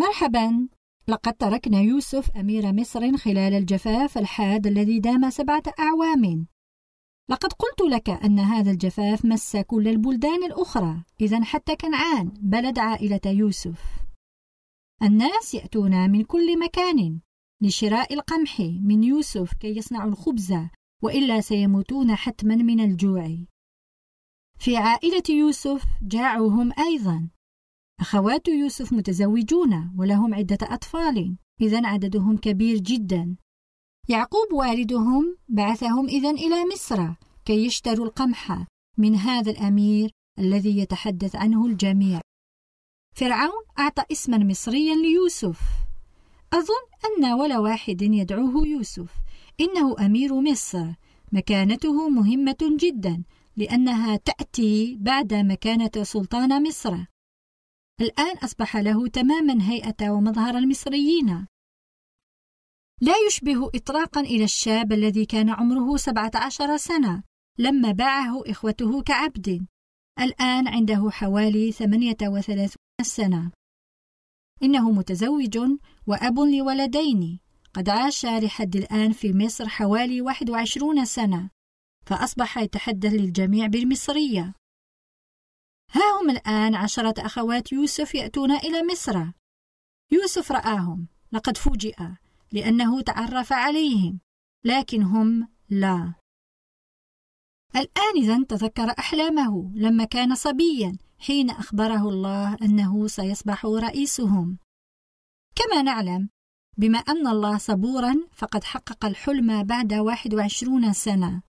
مرحبا لقد تركنا يوسف أمير مصر خلال الجفاف الحاد الذي دام سبعة أعوام لقد قلت لك أن هذا الجفاف مس كل البلدان الأخرى إذا حتى كنعان بلد عائلة يوسف الناس يأتون من كل مكان لشراء القمح من يوسف كي يصنعوا الخبز وإلا سيموتون حتما من الجوع في عائلة يوسف جاعهم أيضا أخوات يوسف متزوجون ولهم عدة أطفال إذا عددهم كبير جدا يعقوب والدهم بعثهم إذا إلى مصر كي يشتروا القمح من هذا الأمير الذي يتحدث عنه الجميع فرعون أعطى اسما مصريا ليوسف أظن أن ولا واحد يدعوه يوسف إنه أمير مصر مكانته مهمة جدا لأنها تأتي بعد مكانة سلطان مصر الآن أصبح له تماما هيئة ومظهر المصريين لا يشبه إطلاقا إلى الشاب الذي كان عمره سبعة عشر سنة لما باعه إخوته كعبد الآن عنده حوالي ثمانية وثلاثون سنة إنه متزوج وأب لولدين قد عاش لحد الآن في مصر حوالي 21 سنة فأصبح يتحدث للجميع بالمصرية ها هم الآن عشرة أخوات يوسف يأتون إلى مصر يوسف رآهم لقد فوجئ لأنه تعرف عليهم لكن هم لا الآن إذا تذكر أحلامه لما كان صبيا حين أخبره الله أنه سيصبح رئيسهم كما نعلم بما أن الله صبورا فقد حقق الحلم بعد 21 سنة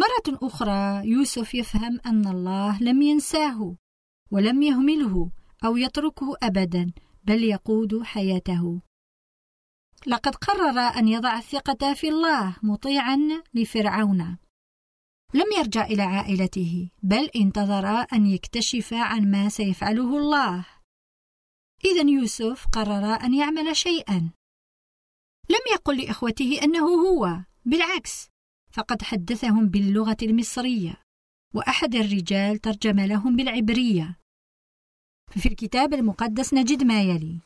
مرة أخرى يوسف يفهم أن الله لم ينساه ولم يهمله أو يتركه أبدا بل يقود حياته لقد قرر أن يضع الثقة في الله مطيعا لفرعون لم يرجع إلى عائلته بل انتظر أن يكتشف عن ما سيفعله الله إذا يوسف قرر أن يعمل شيئا لم يقل لإخوته أنه هو بالعكس فقد حدثهم باللغة المصرية وأحد الرجال ترجم لهم بالعبرية ففي الكتاب المقدس نجد ما يلي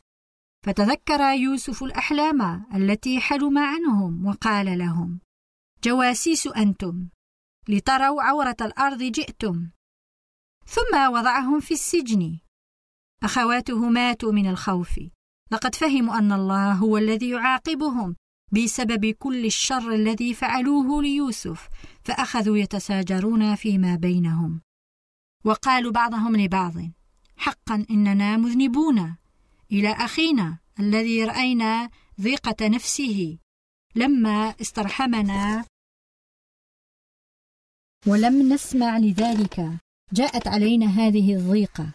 فتذكر يوسف الأحلام التي حلم عنهم وقال لهم جواسيس أنتم لتروا عورة الأرض جئتم ثم وضعهم في السجن أخواته ماتوا من الخوف لقد فهموا أن الله هو الذي يعاقبهم بسبب كل الشر الذي فعلوه ليوسف فاخذوا يتساجرون فيما بينهم وقالوا بعضهم لبعض حقا اننا مذنبون الى اخينا الذي راينا ضيقه نفسه لما استرحمنا ولم نسمع لذلك جاءت علينا هذه الضيقه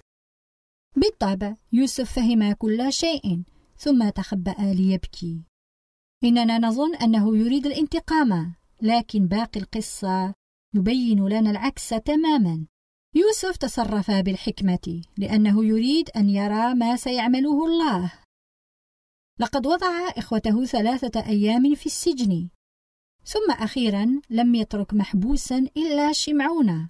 بالطبع يوسف فهم كل شيء ثم تخبا ليبكي إننا نظن أنه يريد الانتقام لكن باقي القصة يبين لنا العكس تماما يوسف تصرف بالحكمة لأنه يريد أن يرى ما سيعمله الله لقد وضع إخوته ثلاثة أيام في السجن ثم أخيرا لم يترك محبوسا إلا شمعون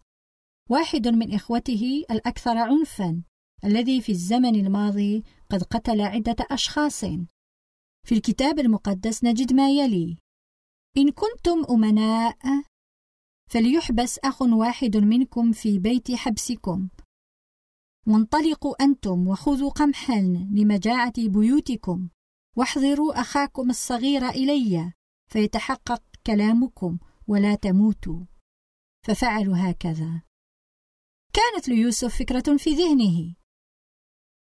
واحد من إخوته الأكثر عنفا الذي في الزمن الماضي قد قتل عدة أشخاص في الكتاب المقدس نجد ما يلي إن كنتم أمناء فليحبس أخ واحد منكم في بيت حبسكم وانطلقوا أنتم وخذوا قمحا لمجاعة بيوتكم واحضروا أخاكم الصغير إلي فيتحقق كلامكم ولا تموتوا ففعلوا هكذا كانت ليوسف فكرة في ذهنه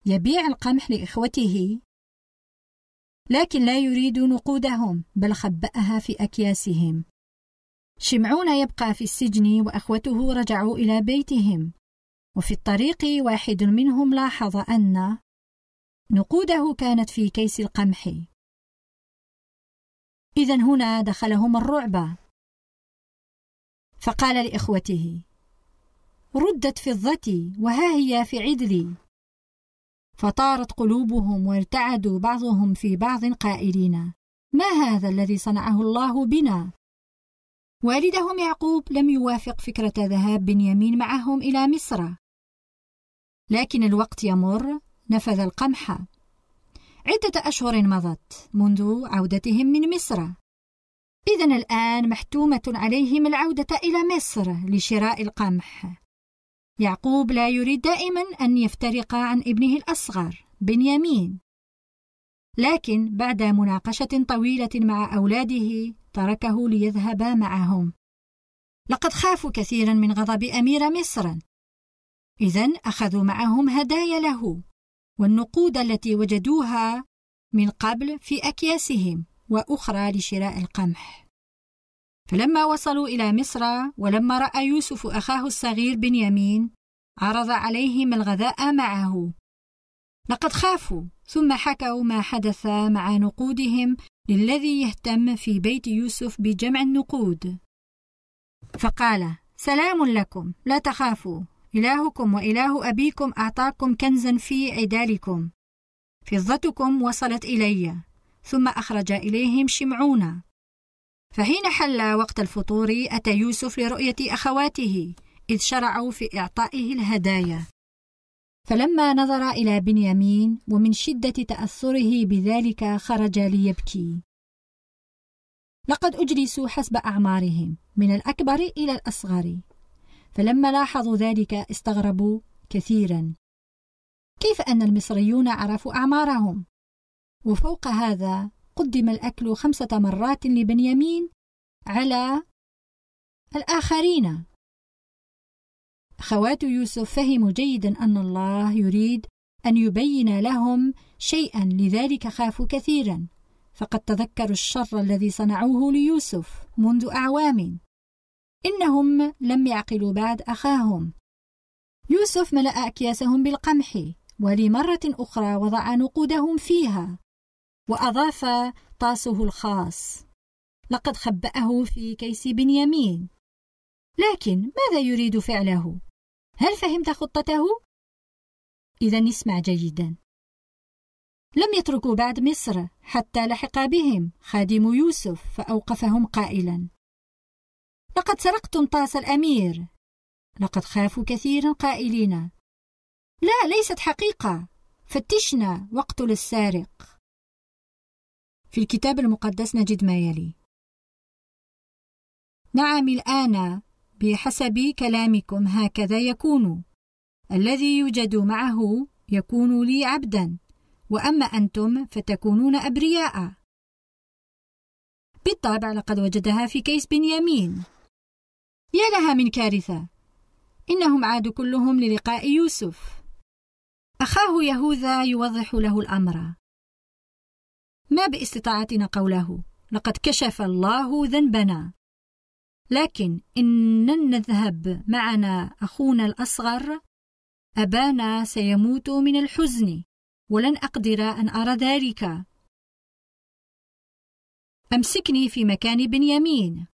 يبيع القمح لإخوته لكن لا يريد نقودهم بل خبأها في أكياسهم شمعون يبقى في السجن وأخوته رجعوا إلى بيتهم وفي الطريق واحد منهم لاحظ أن نقوده كانت في كيس القمح إذا هنا دخلهم الرعب فقال لإخوته ردت فضتي وها هي في عدلي فطارت قلوبهم وارتعدوا بعضهم في بعض قائلين ما هذا الذي صنعه الله بنا والدهم يعقوب لم يوافق فكره ذهاب بنيامين معهم الى مصر لكن الوقت يمر نفذ القمح عده اشهر مضت منذ عودتهم من مصر اذا الان محتومه عليهم العوده الى مصر لشراء القمح يعقوب لا يريد دائما أن يفترق عن ابنه الأصغر بنيامين لكن بعد مناقشة طويلة مع أولاده تركه ليذهب معهم لقد خافوا كثيرا من غضب أمير مصر إذا أخذوا معهم هدايا له والنقود التي وجدوها من قبل في أكياسهم وأخرى لشراء القمح فلما وصلوا إلى مصر ولما رأى يوسف أخاه الصغير بنيامين عرض عليهم الغذاء معه لقد خافوا ثم حكوا ما حدث مع نقودهم للذي يهتم في بيت يوسف بجمع النقود فقال سلام لكم لا تخافوا إلهكم وإله أبيكم أعطاكم كنزا في عدالكم فضتكم وصلت إلي ثم أخرج إليهم شمعون فحين حل وقت الفطور أتى يوسف لرؤية أخواته إذ شرعوا في إعطائه الهدايا فلما نظر إلى بنيامين ومن شدة تأثره بذلك خرج ليبكي لقد أجلسوا حسب أعمارهم من الأكبر إلى الأصغر فلما لاحظوا ذلك استغربوا كثيرا كيف أن المصريون عرفوا أعمارهم وفوق هذا قدم الأكل خمسة مرات لبنيامين على الآخرين أخوات يوسف فهموا جيدا أن الله يريد أن يبين لهم شيئا لذلك خافوا كثيرا فقد تذكروا الشر الذي صنعوه ليوسف منذ أعوام إنهم لم يعقلوا بعد أخاهم يوسف ملأ أكياسهم بالقمح ولمرة أخرى وضع نقودهم فيها وأضاف طاسه الخاص لقد خبأه في كيس بنيامين لكن ماذا يريد فعله؟ هل فهمت خطته؟ إذا اسمع جيدا لم يتركوا بعد مصر حتى لحق بهم خادم يوسف فأوقفهم قائلا لقد سرقتم طاس الأمير لقد خافوا كثيرا قائلين لا ليست حقيقة فتشنا واقتل السارق في الكتاب المقدس نجد ما يلي نعم الآن بحسب كلامكم هكذا يكون الذي يوجد معه يكون لي عبدا وأما أنتم فتكونون أبرياء بالطبع لقد وجدها في كيس بنيامين يا لها من كارثة إنهم عادوا كلهم للقاء يوسف أخاه يهوذا يوضح له الأمر ما باستطاعتنا قوله لقد كشف الله ذنبنا لكن إن نذهب معنا أخونا الأصغر أبانا سيموت من الحزن ولن أقدر أن أرى ذلك أمسكني في مكان بنيامين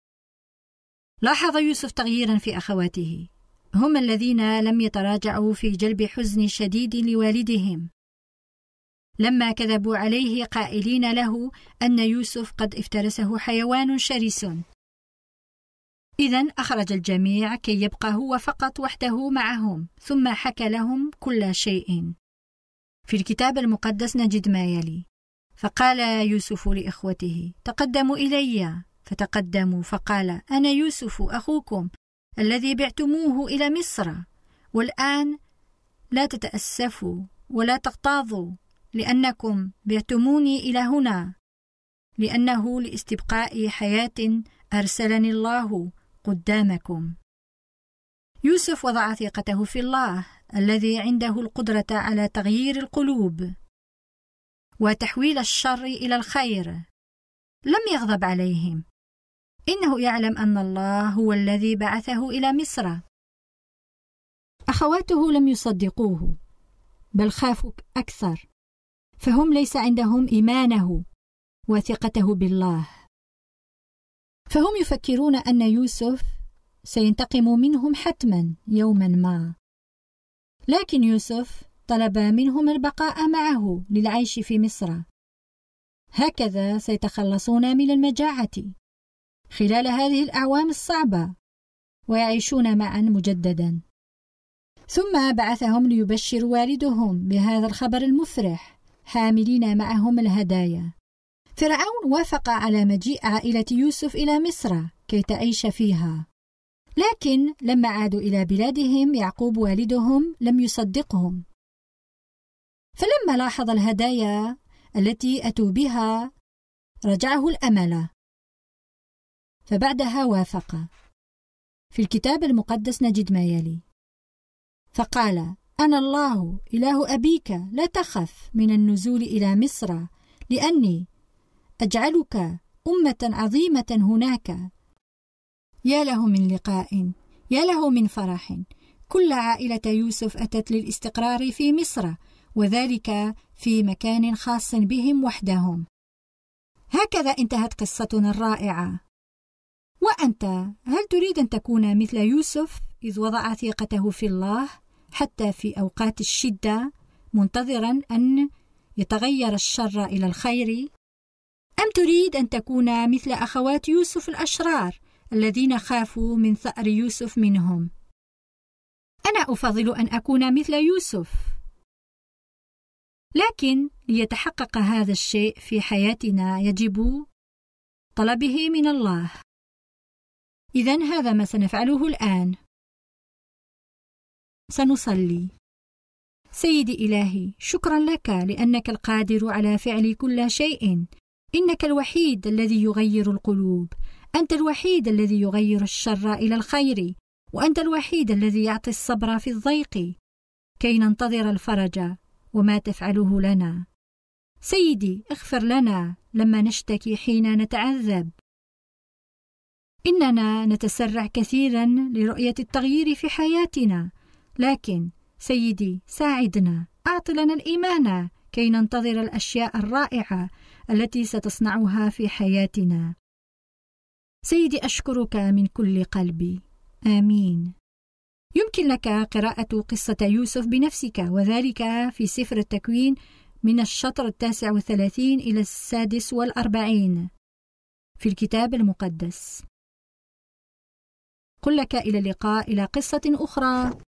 لاحظ يوسف تغييرا في أخواته هم الذين لم يتراجعوا في جلب حزن شديد لوالدهم لما كذبوا عليه قائلين له أن يوسف قد افترسه حيوان شرس إذا أخرج الجميع كي يبقى هو فقط وحده معهم ثم حكى لهم كل شيء في الكتاب المقدس نجد ما يلي فقال يوسف لإخوته تقدموا إلي فتقدموا فقال أنا يوسف أخوكم الذي بعتموه إلى مصر والآن لا تتأسفوا ولا تغتاظوا لأنكم بعتموني إلى هنا لأنه لاستبقاء حياة أرسلني الله قدامكم يوسف وضع ثقته في الله الذي عنده القدرة على تغيير القلوب وتحويل الشر إلى الخير لم يغضب عليهم إنه يعلم أن الله هو الذي بعثه إلى مصر أخواته لم يصدقوه بل خافوا أكثر فهم ليس عندهم إيمانه وثقته بالله فهم يفكرون أن يوسف سينتقم منهم حتما يوما ما لكن يوسف طلب منهم البقاء معه للعيش في مصر هكذا سيتخلصون من المجاعة خلال هذه الأعوام الصعبة ويعيشون معا مجددا ثم بعثهم ليبشر والدهم بهذا الخبر المفرح حاملين معهم الهدايا فرعون وافق على مجيء عائلة يوسف إلى مصر كي تعيش فيها لكن لما عادوا إلى بلادهم يعقوب والدهم لم يصدقهم فلما لاحظ الهدايا التي أتوا بها رجعه الأمل فبعدها وافق في الكتاب المقدس نجد ما يلي فقال أنا الله إله أبيك لا تخف من النزول إلى مصر لأني أجعلك أمة عظيمة هناك يا له من لقاء يا له من فرح كل عائلة يوسف أتت للاستقرار في مصر وذلك في مكان خاص بهم وحدهم هكذا انتهت قصتنا الرائعة وأنت هل تريد أن تكون مثل يوسف إذ وضع ثقته في الله؟ حتى في أوقات الشدة منتظرا أن يتغير الشر إلى الخير أم تريد أن تكون مثل أخوات يوسف الأشرار الذين خافوا من ثأر يوسف منهم أنا أفضل أن أكون مثل يوسف لكن ليتحقق هذا الشيء في حياتنا يجب طلبه من الله إذا هذا ما سنفعله الآن سنصلي سيدي إلهي شكرا لك لأنك القادر على فعل كل شيء إنك الوحيد الذي يغير القلوب أنت الوحيد الذي يغير الشر إلى الخير وأنت الوحيد الذي يعطي الصبر في الضيق كي ننتظر الفرج وما تفعله لنا سيدي اغفر لنا لما نشتكي حين نتعذب اننا نتسرع كثيرا لرؤيه التغيير في حياتنا لكن سيدي ساعدنا أعط لنا الإيمان كي ننتظر الأشياء الرائعة التي ستصنعها في حياتنا سيدي أشكرك من كل قلبي آمين يمكن لك قراءة قصة يوسف بنفسك وذلك في سفر التكوين من الشطر التاسع والثلاثين إلى السادس والأربعين في الكتاب المقدس قل لك إلى اللقاء إلى قصة أخرى